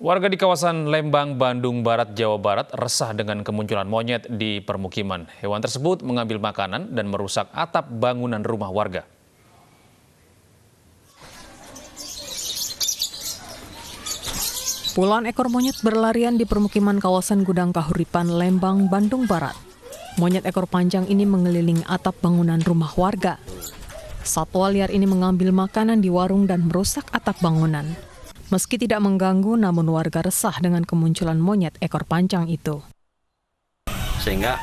Warga di kawasan Lembang, Bandung Barat, Jawa Barat resah dengan kemunculan monyet di permukiman. Hewan tersebut mengambil makanan dan merusak atap bangunan rumah warga. Puluhan ekor monyet berlarian di permukiman kawasan Gudang Kahuripan, Lembang, Bandung Barat. Monyet ekor panjang ini mengelilingi atap bangunan rumah warga. Satwa liar ini mengambil makanan di warung dan merusak atap bangunan. Meski tidak mengganggu, namun warga resah dengan kemunculan monyet ekor panjang itu. Sehingga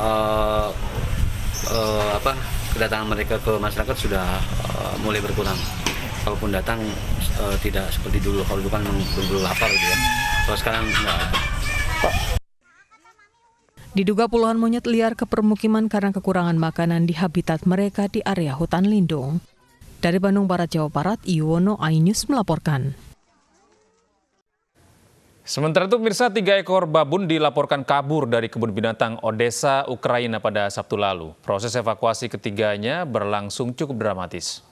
uh, uh, apa kedatangan mereka ke masyarakat sudah uh, mulai berkurang. Kalaupun datang uh, tidak seperti dulu, kalau bukan kan belum lapar gitu ya. Kalau sekarang enggak. Diduga puluhan monyet liar ke permukiman karena kekurangan makanan di habitat mereka di area hutan lindung. Dari Bandung Barat, Jawa Barat, Iwono Ainus melaporkan. Sementara itu, mirsa tiga ekor babun dilaporkan kabur dari kebun binatang Odessa, Ukraina pada Sabtu lalu. Proses evakuasi ketiganya berlangsung cukup dramatis.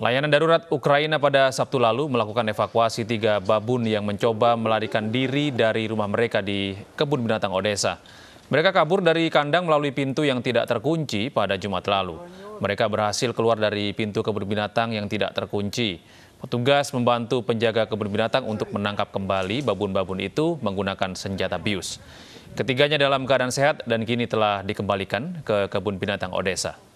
Layanan darurat Ukraina pada Sabtu lalu melakukan evakuasi tiga babun yang mencoba melarikan diri dari rumah mereka di kebun binatang Odessa. Mereka kabur dari kandang melalui pintu yang tidak terkunci pada Jumat lalu. Mereka berhasil keluar dari pintu kebun binatang yang tidak terkunci. Petugas membantu penjaga kebun binatang untuk menangkap kembali babun-babun itu menggunakan senjata bius. Ketiganya dalam keadaan sehat dan kini telah dikembalikan ke kebun binatang Odessa.